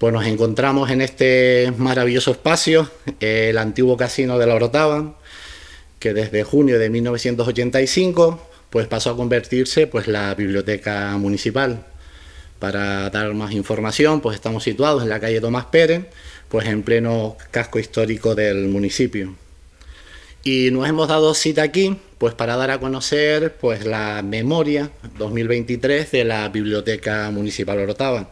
Pues nos encontramos en este maravilloso espacio, el antiguo casino de la Orotava, que desde junio de 1985 pues pasó a convertirse pues la biblioteca municipal. Para dar más información, pues estamos situados en la calle Tomás Pérez, pues en pleno casco histórico del municipio. Y nos hemos dado cita aquí, pues para dar a conocer pues la memoria 2023 de la Biblioteca Municipal Orotava.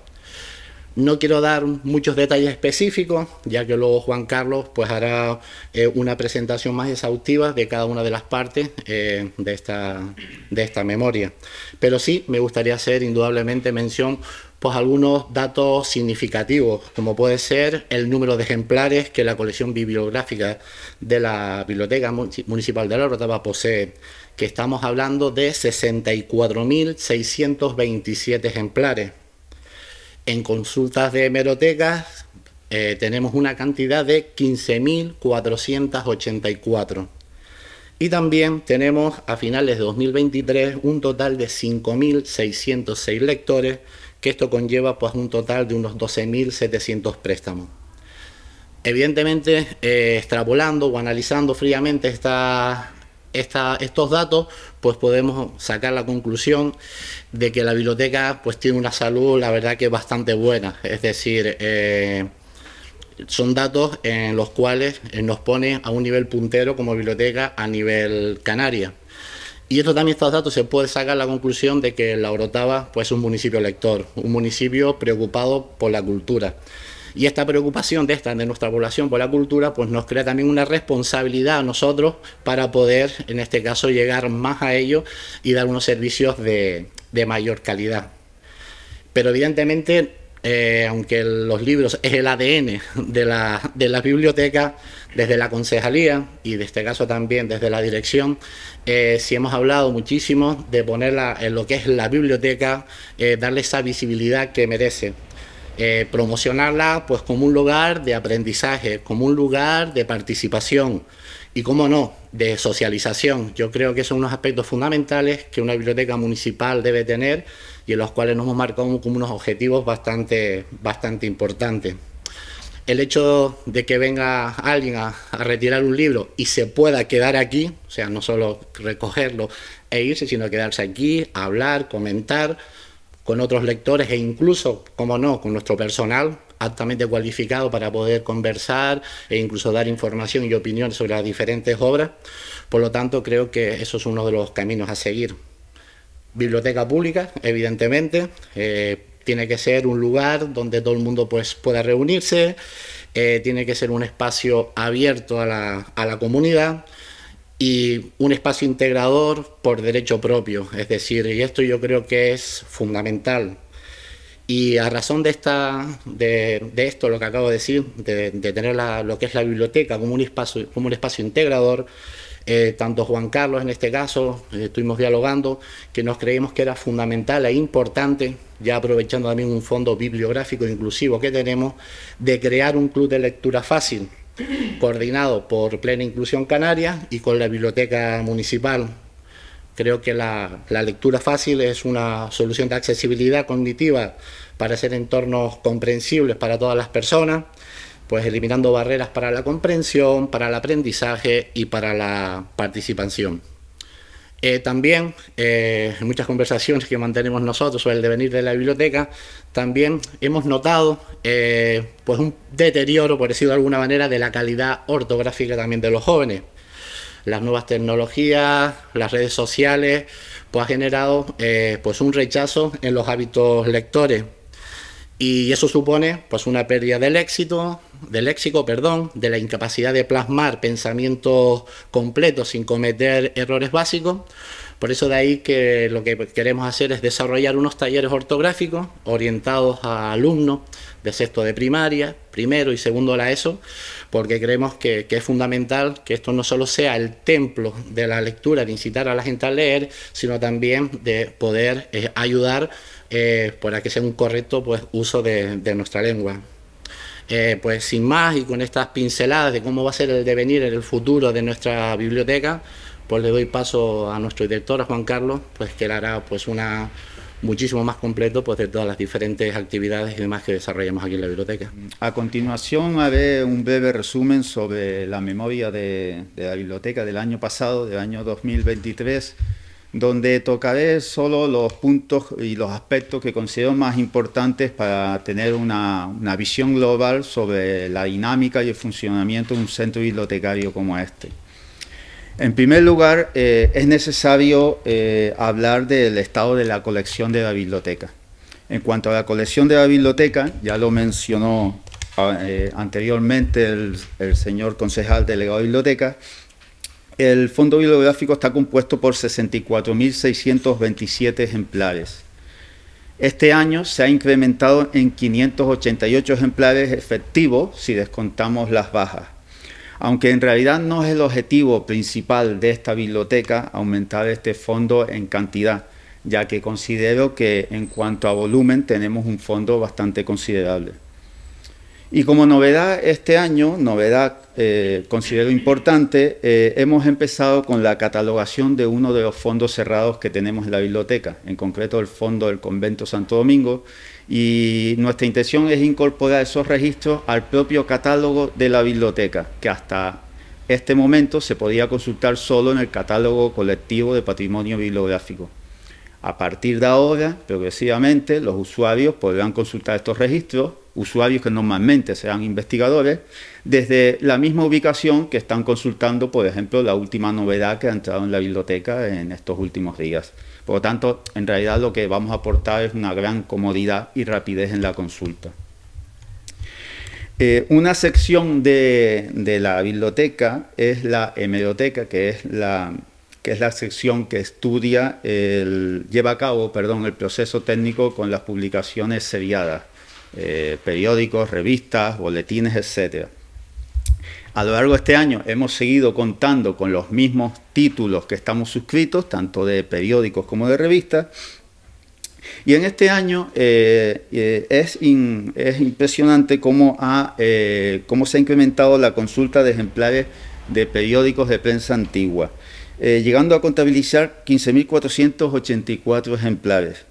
No quiero dar muchos detalles específicos, ya que luego Juan Carlos pues, hará eh, una presentación más exhaustiva de cada una de las partes eh, de, esta, de esta memoria. Pero sí me gustaría hacer indudablemente mención pues algunos datos significativos, como puede ser el número de ejemplares que la colección bibliográfica de la Biblioteca Municipal de La rotaba posee, que estamos hablando de 64.627 ejemplares en consultas de hemerotecas eh, tenemos una cantidad de 15.484. Y también tenemos a finales de 2023 un total de 5.606 lectores, que esto conlleva pues un total de unos 12.700 préstamos. Evidentemente, eh, extrapolando o analizando fríamente esta, estos datos, pues podemos sacar la conclusión de que la biblioteca pues tiene una salud, la verdad que bastante buena. Es decir, eh, son datos en los cuales eh, nos pone a un nivel puntero como biblioteca a nivel Canaria. Y esto también, estos datos, se puede sacar la conclusión de que La Orotava pues, es un municipio lector, un municipio preocupado por la cultura. Y esta preocupación de esta, de nuestra población por la cultura, pues nos crea también una responsabilidad a nosotros para poder, en este caso, llegar más a ellos y dar unos servicios de, mayor calidad. Pero evidentemente eh, aunque los libros es el ADN de la, de biblioteca, desde la concejalía y de este caso también desde la dirección, eh, si hemos hablado muchísimo de ponerla en lo que es la biblioteca, eh, darle esa visibilidad que merece. Eh, promocionarla pues como un lugar de aprendizaje, como un lugar de participación y, como no, de socialización. Yo creo que son unos aspectos fundamentales que una biblioteca municipal debe tener y en los cuales nos hemos marcado como unos objetivos bastante, bastante importantes. El hecho de que venga alguien a retirar un libro y se pueda quedar aquí, o sea, no solo recogerlo e irse, sino quedarse aquí, hablar, comentar, con otros lectores e incluso, como no, con nuestro personal altamente cualificado para poder conversar e incluso dar información y opinión sobre las diferentes obras. Por lo tanto, creo que eso es uno de los caminos a seguir. Biblioteca pública, evidentemente, eh, tiene que ser un lugar donde todo el mundo pues, pueda reunirse, eh, tiene que ser un espacio abierto a la, a la comunidad y un espacio integrador por derecho propio. Es decir, y esto yo creo que es fundamental. Y a razón de, esta, de, esto, lo que acabo de decir, de, tener lo que es la biblioteca como un espacio, como un espacio integrador, eh, tanto Juan Carlos en este caso, eh, estuvimos dialogando, que nos creímos que era fundamental e importante, ya aprovechando también un fondo bibliográfico inclusivo que tenemos, de crear un club de lectura fácil, coordinado por Plena Inclusión Canaria y con la Biblioteca Municipal. Creo que la, la lectura fácil es una solución de accesibilidad cognitiva para hacer entornos comprensibles para todas las personas, pues eliminando barreras para la comprensión, para el aprendizaje y para la participación. Eh, también, eh, en muchas conversaciones que mantenemos nosotros sobre el devenir de la biblioteca, también hemos notado eh, pues un deterioro, por decirlo de alguna manera, de la calidad ortográfica también de los jóvenes. Las nuevas tecnologías, las redes sociales, pues ha generado pues un rechazo en los hábitos lectores. Y eso supone pues una pérdida del éxito, del léxico, perdón, de la incapacidad de plasmar pensamientos completos sin cometer errores básicos por eso de ahí que lo que queremos hacer es desarrollar unos talleres ortográficos orientados a alumnos de sexto de primaria, primero y segundo la ESO, porque creemos que, es fundamental que esto no solo sea el templo de la lectura, de incitar a la gente a leer, sino también de poder eh, ayudar eh, para que sea un correcto pues, uso de, nuestra lengua. Eh, pues sin más y con estas pinceladas de cómo va a ser el devenir en el futuro de nuestra biblioteca, pues le doy paso a nuestro director, a Juan Carlos, pues que le hará pues una muchísimo más completo pues, de todas las diferentes actividades y demás que desarrollamos aquí en la biblioteca. A continuación haré un breve resumen sobre la memoria de, la biblioteca del año pasado, del año 2023, donde tocaré solo los puntos y los aspectos que considero más importantes para tener una, una visión global sobre la dinámica y el funcionamiento de un centro bibliotecario como este. En primer lugar, eh, es necesario eh, hablar del estado de la colección de la biblioteca. En cuanto a la colección de la biblioteca, ya lo mencionó ah, eh, anteriormente el, señor concejal delegado de biblioteca, el fondo bibliográfico está compuesto por 64.627 ejemplares. Este año se ha incrementado en 588 ejemplares efectivos si descontamos las bajas aunque en realidad no es el objetivo principal de esta biblioteca aumentar este fondo en cantidad, ya que considero que en cuanto a volumen tenemos un fondo bastante considerable. Y como novedad este año, novedad eh, considero importante, eh, hemos empezado con la catalogación de uno de los fondos cerrados que tenemos en la biblioteca, en concreto el fondo del Convento Santo Domingo, y nuestra intención es incorporar esos registros al propio catálogo de la biblioteca, que hasta este momento se podía consultar solo en el catálogo colectivo de patrimonio bibliográfico. A partir de ahora, progresivamente, los usuarios podrán consultar estos registros, usuarios que normalmente serán investigadores, desde la misma ubicación que están consultando, por ejemplo, la última novedad que ha entrado en la biblioteca en estos últimos días. Por lo tanto, en realidad lo que vamos a aportar es una gran comodidad y rapidez en la consulta. Eh, una sección de, la biblioteca es la hemeroteca, que es la, que es la sección que estudia, lleva a cabo perdón, el proceso técnico con las publicaciones seriadas, eh, periódicos, revistas, boletines, etcétera. A lo largo de este año hemos seguido contando con los mismos títulos que estamos suscritos, tanto de periódicos como de revistas. Y en este año eh, eh, es, impresionante cómo, ha, eh, cómo se ha incrementado la consulta de ejemplares de periódicos de prensa antigua, llegando a contabilizar 15.484 ejemplares.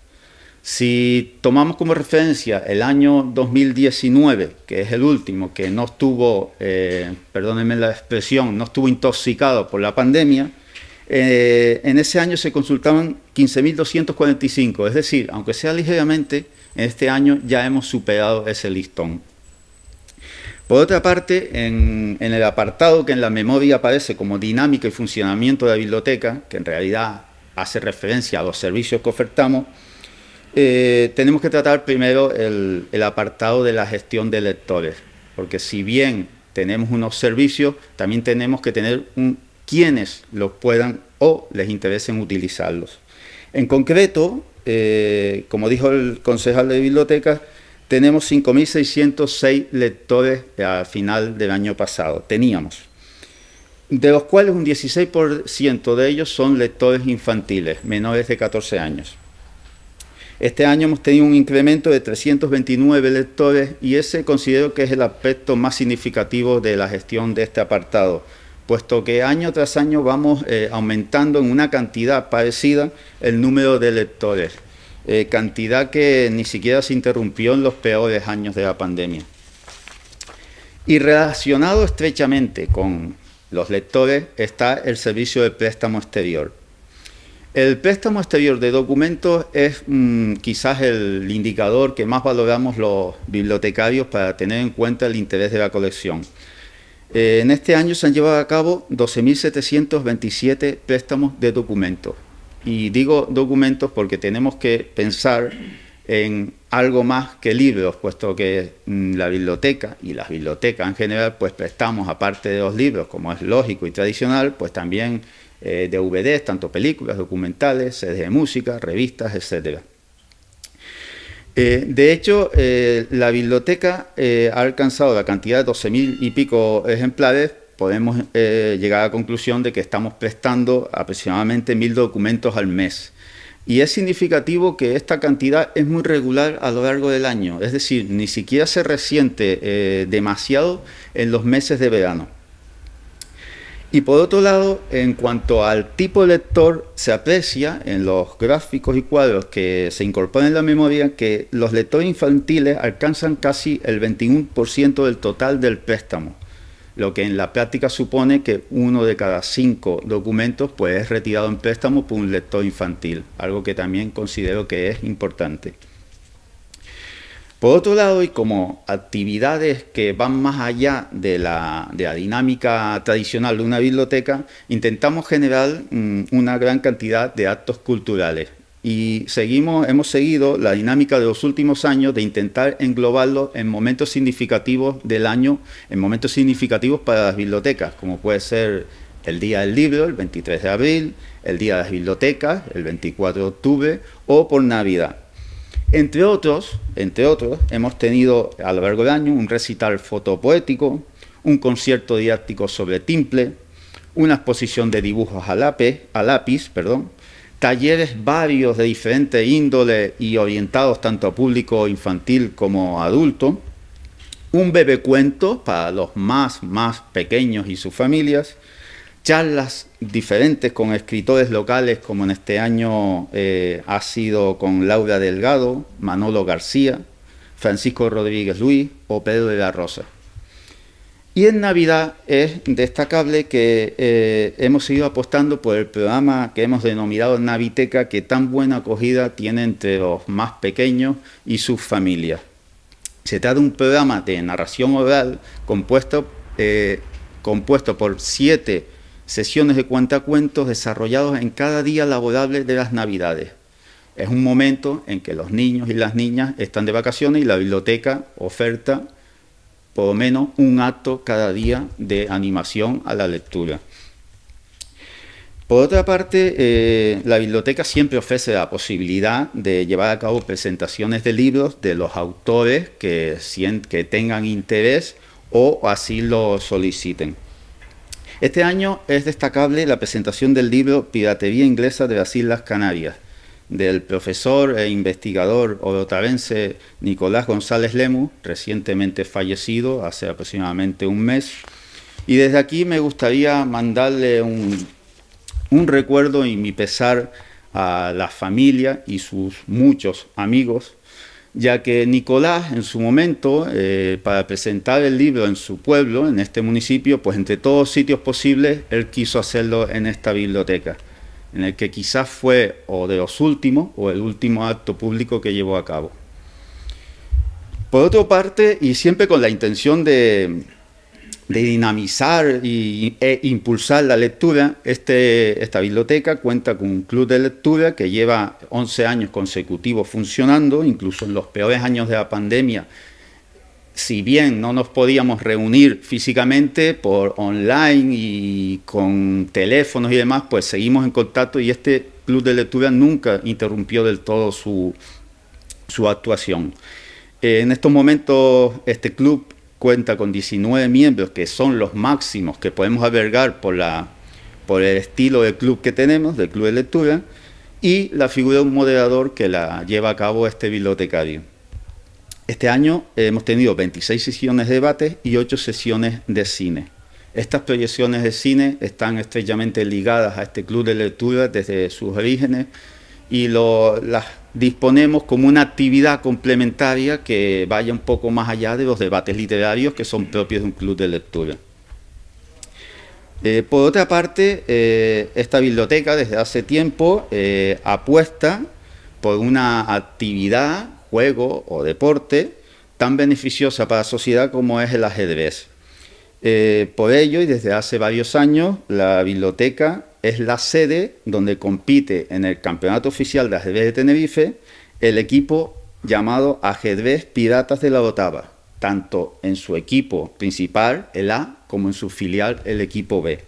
Si tomamos como referencia el año 2019, que es el último, que no estuvo, eh, perdónenme la expresión, no estuvo intoxicado por la pandemia, eh, en ese año se consultaban 15.245, es decir, aunque sea ligeramente, en este año ya hemos superado ese listón. Por otra parte, en el apartado que en la memoria aparece como dinámica y funcionamiento de la biblioteca, que en realidad hace referencia a los servicios que ofertamos, eh, tenemos que tratar primero el, apartado de la gestión de lectores, porque si bien tenemos unos servicios, también tenemos que tener quienes los puedan o les interesen utilizarlos. En concreto, eh, como dijo el concejal de bibliotecas, tenemos 5.606 lectores al final del año pasado, teníamos, de los cuales un 16% de ellos son lectores infantiles, menores de 14 años. Este año hemos tenido un incremento de 329 lectores y ese considero que es el aspecto más significativo de la gestión de este apartado, puesto que año tras año vamos eh, aumentando en una cantidad parecida el número de lectores, eh, cantidad que ni siquiera se interrumpió en los peores años de la pandemia. Y relacionado estrechamente con los lectores está el servicio de préstamo exterior. El préstamo exterior de documentos es mm, quizás el indicador que más valoramos los bibliotecarios para tener en cuenta el interés de la colección. Eh, en este año se han llevado a cabo 12.727 préstamos de documentos. Y digo documentos porque tenemos que pensar en algo más que libros, puesto que mm, la biblioteca y las bibliotecas en general pues prestamos, aparte de los libros, como es lógico y tradicional, pues también de eh, DVDs, tanto películas, documentales, sedes de música, revistas, etc. Eh, de hecho, eh, la biblioteca ha alcanzado la cantidad de 12.000 y pico ejemplares. Podemos llegar a la conclusión de que estamos prestando aproximadamente 1.000 documentos al mes. Y es significativo que esta cantidad es muy regular a lo largo del año, es decir, ni siquiera se resiente demasiado en los meses de verano. Y por otro lado, en cuanto al tipo de lector, se aprecia en los gráficos y cuadros que se incorporan en la memoria que los lectores infantiles alcanzan casi el 21% del total del préstamo, lo que en la práctica supone que uno de cada cinco documentos pues, es retirado en préstamo por un lector infantil, algo que también considero que es importante. Por otro lado, y como actividades que van más allá de la, dinámica tradicional de una biblioteca, intentamos generar mm, una gran cantidad de actos culturales y seguimos, hemos seguido la dinámica de los últimos años de intentar englobarlos en momentos significativos del año, en momentos significativos para las bibliotecas, como puede ser el Día del Libro, el 23 de abril, el Día de las Bibliotecas, el 24 de octubre, o por Navidad. Entre otros, entre otros, hemos tenido a lo largo del año un recital fotopoético, un concierto didáctico sobre timple, una exposición de dibujos a lápiz, talleres varios de diferente índole y orientados tanto a público infantil como adulto, un bebé cuento para los más, más pequeños y sus familias, charlas diferentes con escritores locales, como en este año eh, ha sido con Laura Delgado, Manolo García, Francisco Rodríguez Luis o Pedro de la Rosa. Y en Navidad es destacable que eh, hemos ido apostando por el programa que hemos denominado Naviteca, que tan buena acogida tiene entre los más pequeños y sus familias. Se trata de un programa de narración oral compuesto, eh, compuesto por siete sesiones de cuentacuentos desarrollados en cada día laborable de las Navidades. Es un momento en que los niños y las niñas están de vacaciones y la biblioteca oferta por lo menos un acto cada día de animación a la lectura. Por otra parte, eh, la biblioteca siempre ofrece la posibilidad de llevar a cabo presentaciones de libros de los autores que tengan interés o así lo soliciten. Este año es destacable la presentación del libro Piratería inglesa de las Islas Canarias, del profesor e investigador orotavense Nicolás González Lemu, recientemente fallecido hace aproximadamente un mes. Y desde aquí me gustaría mandarle un recuerdo y mi pesar a la familia y sus muchos amigos ya que Nicolás en su momento, eh, para presentar el libro en su pueblo, en este municipio, pues entre todos sitios posibles, él quiso hacerlo en esta biblioteca, en el que quizás fue o de los últimos o el último acto público que llevó a cabo. Por otra parte, y siempre con la intención de, de dinamizar y, e impulsar la lectura, este, esta biblioteca cuenta con un club de lectura que lleva 11 años consecutivos funcionando, incluso en los peores años de la pandemia. Si bien no nos podíamos reunir físicamente por online y con teléfonos y demás, pues seguimos en contacto y este club de lectura nunca interrumpió del todo su, su actuación. en estos momentos este club cuenta con 19 miembros, que son los máximos que podemos albergar por, la, por el estilo de club que tenemos, del club de lectura, y la figura de un moderador que la lleva a cabo este bibliotecario. Este año hemos tenido 26 sesiones de debate y 8 sesiones de cine. Estas proyecciones de cine están estrechamente ligadas a este club de lectura desde sus orígenes, y lo, las disponemos como una actividad complementaria que vaya un poco más allá de los debates literarios que son propios de un club de lectura. Eh, por otra parte, eh, esta biblioteca desde hace tiempo eh, apuesta por una actividad, juego o deporte tan beneficiosa para la sociedad como es el ajedrez. Eh, por ello, y desde hace varios años, la biblioteca es la sede donde compite en el Campeonato Oficial de Ajedrez de Tenerife el equipo llamado Ajedrez Piratas de la Otava, tanto en su equipo principal, el A, como en su filial, el equipo B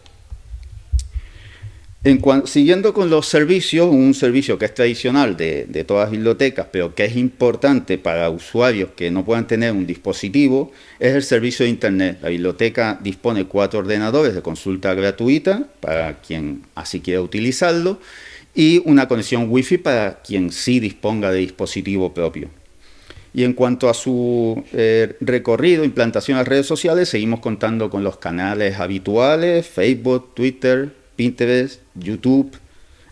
siguiendo con los servicios, un servicio que es tradicional de, todas las bibliotecas, pero que es importante para usuarios que no puedan tener un dispositivo, es el servicio de Internet. La biblioteca dispone cuatro ordenadores de consulta gratuita para quien así quiera utilizarlo y una conexión Wi-Fi para quien sí disponga de dispositivo propio. Y en cuanto a su eh, recorrido, implantación a redes sociales, seguimos contando con los canales habituales, Facebook, Twitter, Pinterest, YouTube,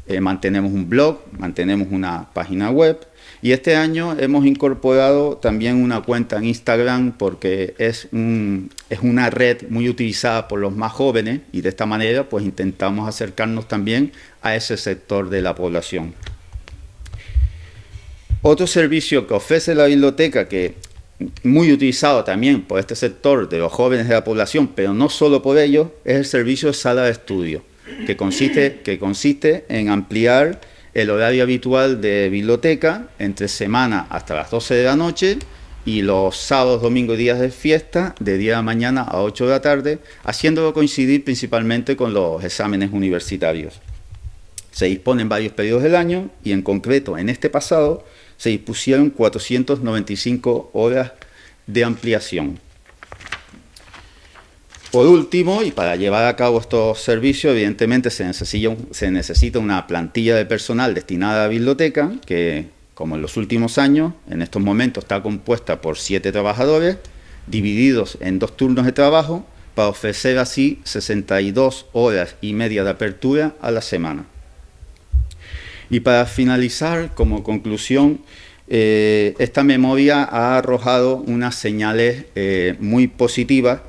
eh, mantenemos un blog, mantenemos una página web y este año hemos incorporado también una cuenta en Instagram porque es, una red muy utilizada por los más jóvenes y de esta manera pues intentamos acercarnos también a ese sector de la población. Otro servicio que ofrece la biblioteca que muy utilizado también por este sector de los jóvenes de la población, pero no solo por ellos, es el servicio de sala de estudio que consiste, en ampliar el horario habitual de biblioteca entre semana hasta las 12 de la noche y los sábados, domingos y días de fiesta de día de mañana a 8 de la tarde, haciéndolo coincidir principalmente con los exámenes universitarios. Se disponen varios periodos del año y en concreto en este pasado se dispusieron 495 horas de ampliación. Por último, y para llevar a cabo estos servicios, evidentemente se necesita, una plantilla de personal destinada a la biblioteca, que como en los últimos años, en estos momentos está compuesta por siete trabajadores, divididos en dos turnos de trabajo, para ofrecer así 62 horas y media de apertura a la semana. Y para finalizar, como conclusión, eh, esta memoria ha arrojado unas señales eh, muy positivas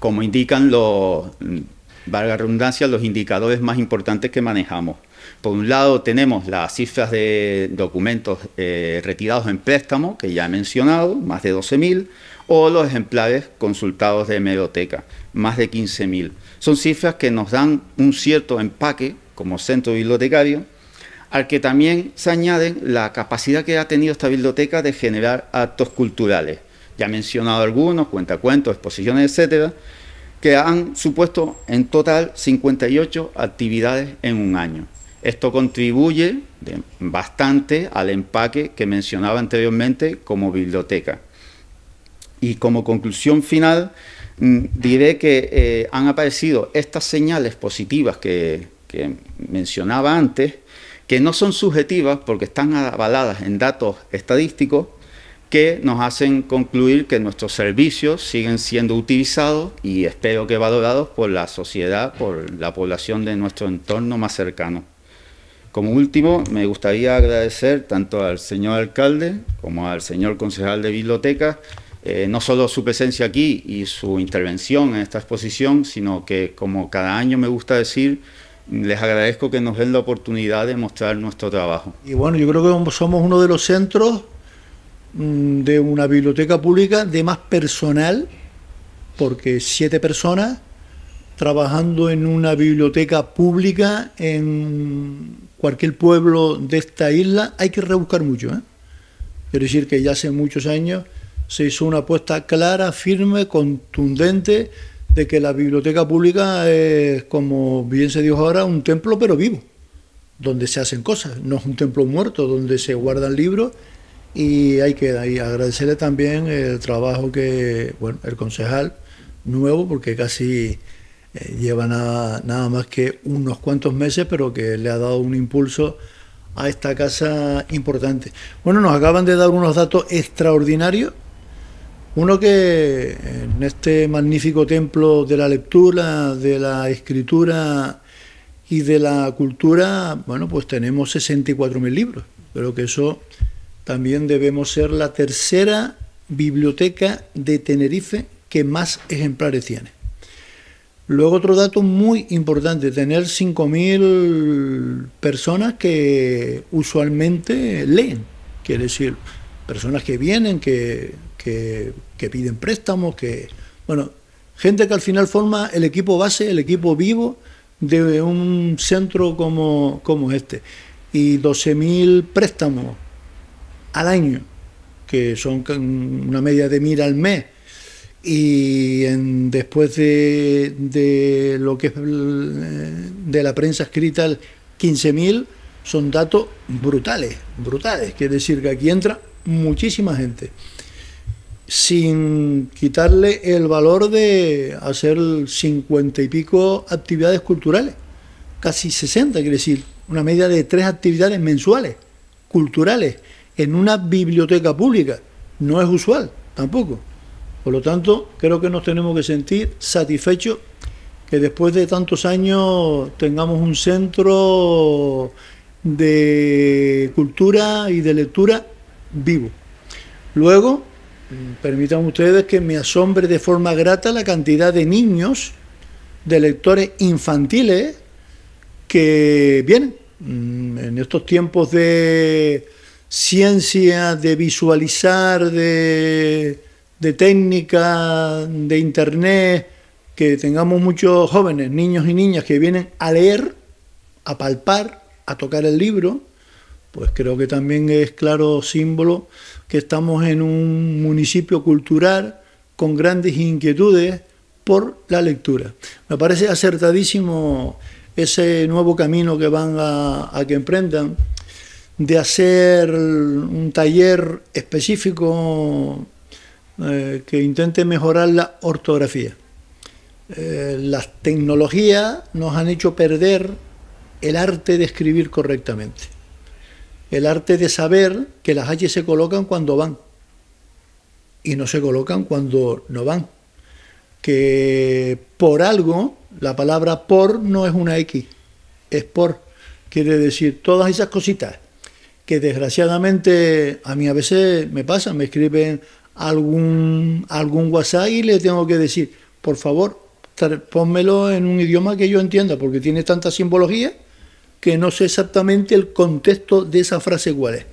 como indican los, valga redundancia, los indicadores más importantes que manejamos. Por un lado tenemos las cifras de documentos eh, retirados en préstamo, que ya he mencionado, más de 12.000, o los ejemplares consultados de hemeroteca, más de 15.000. Son cifras que nos dan un cierto empaque como centro bibliotecario, al que también se añaden la capacidad que ha tenido esta biblioteca de generar actos culturales ya he mencionado algunos, cuentacuentos, exposiciones, etcétera, que han supuesto en total 58 actividades en un año. Esto contribuye bastante al empaque que mencionaba anteriormente como biblioteca. Y como conclusión final, mm, diré que eh, han aparecido estas señales positivas que mencionaba antes, que no son subjetivas porque están avaladas en datos estadísticos que nos hacen concluir que nuestros servicios siguen siendo utilizados y espero que valorados por la sociedad, por la población de nuestro entorno más cercano. Como último, me gustaría agradecer tanto al señor alcalde como al señor concejal de biblioteca eh, no solo su presencia aquí y su intervención en esta exposición, sino que como cada año me gusta decir, les agradezco que nos den la oportunidad de mostrar nuestro trabajo. Y bueno, yo creo que somos uno de los centros Mm, de una biblioteca pública de más personal, porque siete personas trabajando en una biblioteca pública en cualquier pueblo de esta isla, hay que rebuscar mucho. ¿eh? Quiero decir que ya hace muchos años se hizo una apuesta clara, firme, contundente, de que la biblioteca pública es, como bien se dijo ahora, un templo pero vivo, donde se hacen cosas, no es un templo muerto, donde se guardan libros y hay que agradecerle también el trabajo que, bueno, el concejal nuevo, porque casi eh, lleva nada, más que unos cuantos meses, pero que le ha dado un impulso a esta casa importante. Bueno, nos acaban de dar unos datos extraordinarios. Uno que en este magnífico templo de la lectura, de la escritura y de la cultura, bueno, pues tenemos 64.000 libros. Creo que eso también debemos ser la tercera biblioteca de Tenerife que más ejemplares tiene. Luego otro dato muy importante, tener 5.000 personas que usualmente leen, quiere decir, personas que vienen, que, piden préstamos, que, bueno, gente que al final forma el equipo base, el equipo vivo de un centro como, como este. Y 12.000 préstamos al año, que son una media de mil al mes, y después de, lo que es eh, de la prensa escrita, 15.000 son datos brutales, brutales, quiere decir que aquí entra muchísima gente, sin quitarle el valor de hacer 50 y pico actividades culturales, casi 60, quiere decir, una media de tres actividades mensuales, culturales, en una biblioteca pública. No es usual tampoco. Por lo tanto, creo que nos tenemos que sentir satisfechos que después de tantos años tengamos un centro de cultura y de lectura vivo. Luego, mm, permitan ustedes que me asombre de forma grata la cantidad de niños, de lectores infantiles que vienen mm, en estos tiempos de ciencia de visualizar, de, técnica, de internet, que tengamos muchos jóvenes, niños y niñas que vienen a leer, a palpar, a tocar el libro, pues creo que también es claro símbolo que estamos en un municipio cultural con grandes inquietudes por la lectura. Me parece acertadísimo ese nuevo camino que van a, a que emprendan de hacer un taller específico eh, que intente mejorar la ortografía. Eh, las tecnologías nos han hecho perder el arte de escribir correctamente, el arte de saber que las H se colocan cuando van y no se colocan cuando no van, que por algo la palabra por no es una X, es por, quiere decir todas esas cositas que desgraciadamente a mí a veces me pasa, me escriben algún, algún WhatsApp y le tengo que decir, por favor, pónmelo en un idioma que yo entienda, porque tiene tanta simbología que no sé exactamente el contexto de esa frase cuál es.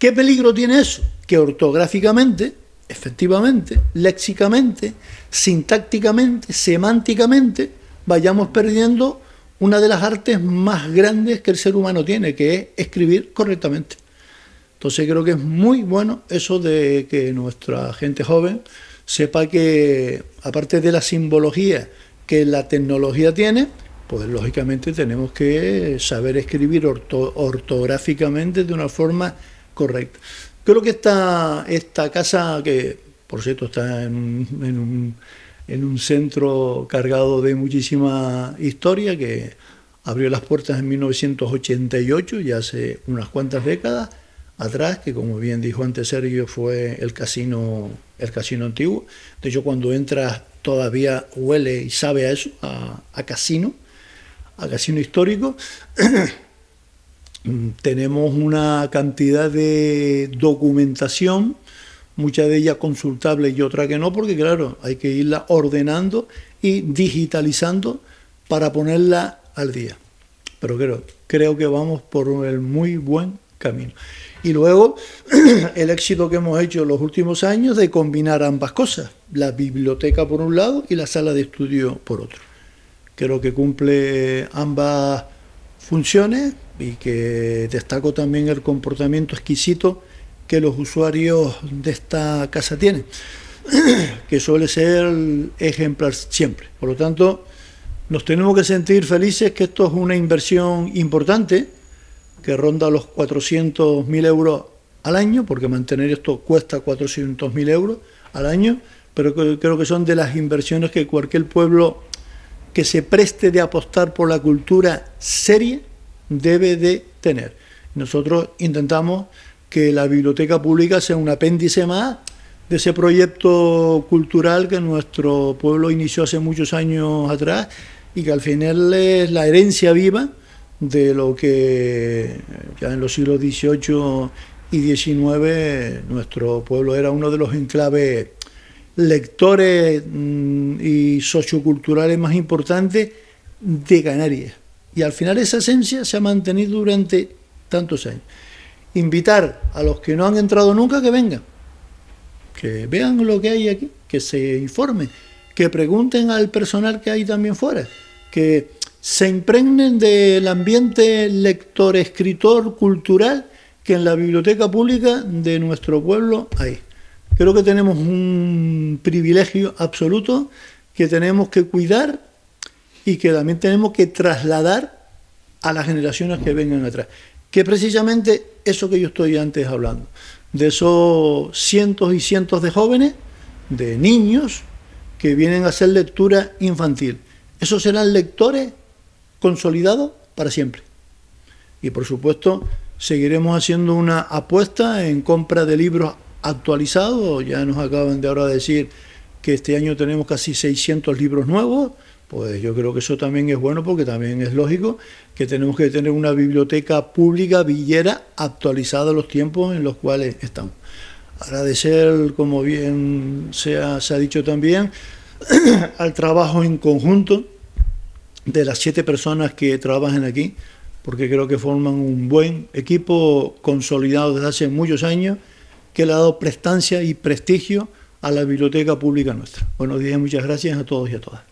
¿Qué peligro tiene eso? Que ortográficamente, efectivamente, léxicamente, sintácticamente, semánticamente, vayamos perdiendo una de las artes más grandes que el ser humano tiene, que es escribir correctamente. Entonces creo que es muy bueno eso de que nuestra gente joven sepa que, aparte de la simbología que la tecnología tiene, pues lógicamente tenemos que saber escribir ortográficamente de una forma correcta. Creo que esta, esta casa, que por cierto está en un en un centro cargado de muchísima historia que abrió las puertas en 1988, ya hace unas cuantas décadas atrás, que como bien dijo antes Sergio, fue el casino, el casino antiguo. De hecho, cuando entras todavía huele y sabe a eso, a, a casino, a casino histórico. Tenemos una cantidad de documentación muchas de ellas consultable y otra que no, porque claro, hay que irla ordenando y digitalizando para ponerla al día. Pero creo, creo que vamos por el muy buen camino. Y luego el éxito que hemos hecho en los últimos años de combinar ambas cosas, la biblioteca por un lado y la sala de estudio por otro. Creo que cumple eh, ambas funciones y que destaco también el comportamiento exquisito que los usuarios de esta casa tienen, que suele ser ejemplar siempre. Por lo tanto, nos tenemos que sentir felices que esto es una inversión importante, que ronda los 400.000 euros al año, porque mantener esto cuesta 400.000 euros al año, pero creo que son de las inversiones que cualquier pueblo que se preste de apostar por la cultura seria debe de tener. Nosotros intentamos que la biblioteca pública sea un apéndice más de ese proyecto cultural que nuestro pueblo inició hace muchos años atrás y que al final es la herencia viva de lo que ya en los siglos XVIII y XIX nuestro pueblo era uno de los enclaves lectores mm, y socioculturales más importantes de Canarias. Y al final esa esencia se ha mantenido durante tantos años invitar a los que no han entrado nunca que vengan, que vean lo que hay aquí, que se informen, que pregunten al personal que hay también fuera, que se impregnen del ambiente lector, escritor, cultural que en la biblioteca pública de nuestro pueblo hay. Creo que tenemos un privilegio absoluto que tenemos que cuidar y que también tenemos que trasladar a las generaciones que vengan atrás que precisamente eso que yo estoy antes hablando, de esos cientos y cientos de jóvenes, de niños, que vienen a hacer lectura infantil. Esos serán lectores consolidados para siempre. Y por supuesto, seguiremos haciendo una apuesta en compra de libros actualizados. Ya nos acaban de ahora decir que este año tenemos casi 600 libros nuevos pues yo creo que eso también es bueno porque también es lógico que tenemos que tener una biblioteca pública villera actualizada a los tiempos en los cuales estamos. Agradecer, como bien se ha, se ha dicho también, al trabajo en conjunto de las siete personas que trabajan aquí, porque creo que forman un buen equipo consolidado desde hace muchos años que le ha dado prestancia y prestigio a la biblioteca pública nuestra. Buenos días, muchas gracias a todos y a todas.